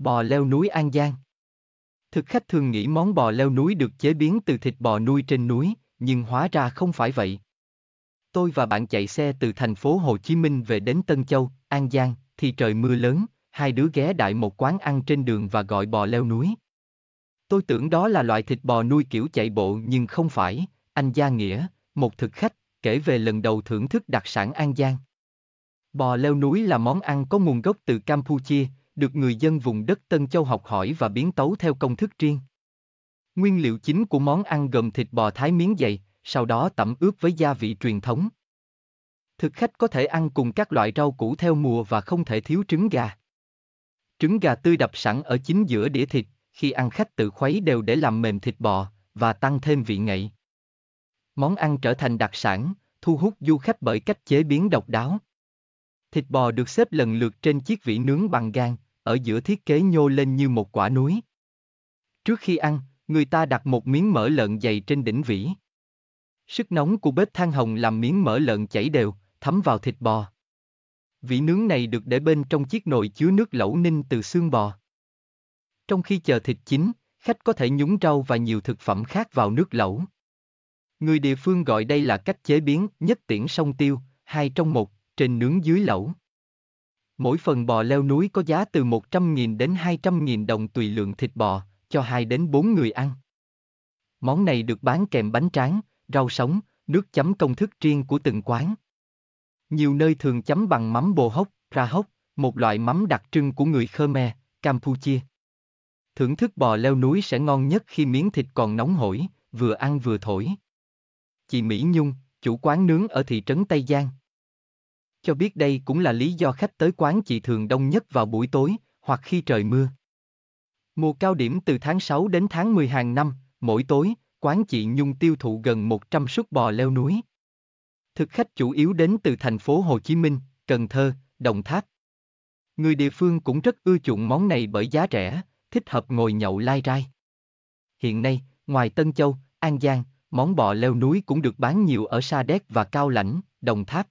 Bò leo núi An Giang Thực khách thường nghĩ món bò leo núi được chế biến từ thịt bò nuôi trên núi, nhưng hóa ra không phải vậy. Tôi và bạn chạy xe từ thành phố Hồ Chí Minh về đến Tân Châu, An Giang, thì trời mưa lớn, hai đứa ghé đại một quán ăn trên đường và gọi bò leo núi. Tôi tưởng đó là loại thịt bò nuôi kiểu chạy bộ nhưng không phải, anh Gia Nghĩa, một thực khách, kể về lần đầu thưởng thức đặc sản An Giang. Bò leo núi là món ăn có nguồn gốc từ Campuchia, được người dân vùng đất Tân Châu học hỏi và biến tấu theo công thức riêng. Nguyên liệu chính của món ăn gồm thịt bò thái miếng dày, sau đó tẩm ướp với gia vị truyền thống. Thực khách có thể ăn cùng các loại rau củ theo mùa và không thể thiếu trứng gà. Trứng gà tươi đập sẵn ở chính giữa đĩa thịt, khi ăn khách tự khuấy đều để làm mềm thịt bò và tăng thêm vị ngậy. Món ăn trở thành đặc sản, thu hút du khách bởi cách chế biến độc đáo. Thịt bò được xếp lần lượt trên chiếc vỉ nướng bằng gan, ở giữa thiết kế nhô lên như một quả núi. Trước khi ăn, người ta đặt một miếng mỡ lợn dày trên đỉnh vỉ. Sức nóng của bếp than hồng làm miếng mỡ lợn chảy đều, thấm vào thịt bò. Vỉ nướng này được để bên trong chiếc nồi chứa nước lẩu ninh từ xương bò. Trong khi chờ thịt chín, khách có thể nhúng rau và nhiều thực phẩm khác vào nước lẩu. Người địa phương gọi đây là cách chế biến nhất tiễn sông tiêu, hai trong một, trên nướng dưới lẩu. Mỗi phần bò leo núi có giá từ 100.000 đến 200.000 đồng tùy lượng thịt bò, cho 2 đến 4 người ăn. Món này được bán kèm bánh tráng, rau sống, nước chấm công thức riêng của từng quán. Nhiều nơi thường chấm bằng mắm bồ hốc, ra hốc, một loại mắm đặc trưng của người Khmer, Campuchia. Thưởng thức bò leo núi sẽ ngon nhất khi miếng thịt còn nóng hổi, vừa ăn vừa thổi. Chị Mỹ Nhung, chủ quán nướng ở thị trấn Tây Giang, cho biết đây cũng là lý do khách tới quán chị thường đông nhất vào buổi tối, hoặc khi trời mưa. Mùa cao điểm từ tháng 6 đến tháng 10 hàng năm, mỗi tối, quán chị Nhung tiêu thụ gần 100 suất bò leo núi. Thực khách chủ yếu đến từ thành phố Hồ Chí Minh, Cần Thơ, Đồng Tháp. Người địa phương cũng rất ưa chuộng món này bởi giá rẻ, thích hợp ngồi nhậu lai rai. Hiện nay, ngoài Tân Châu, An Giang, món bò leo núi cũng được bán nhiều ở Sa Đéc và Cao Lãnh, Đồng Tháp.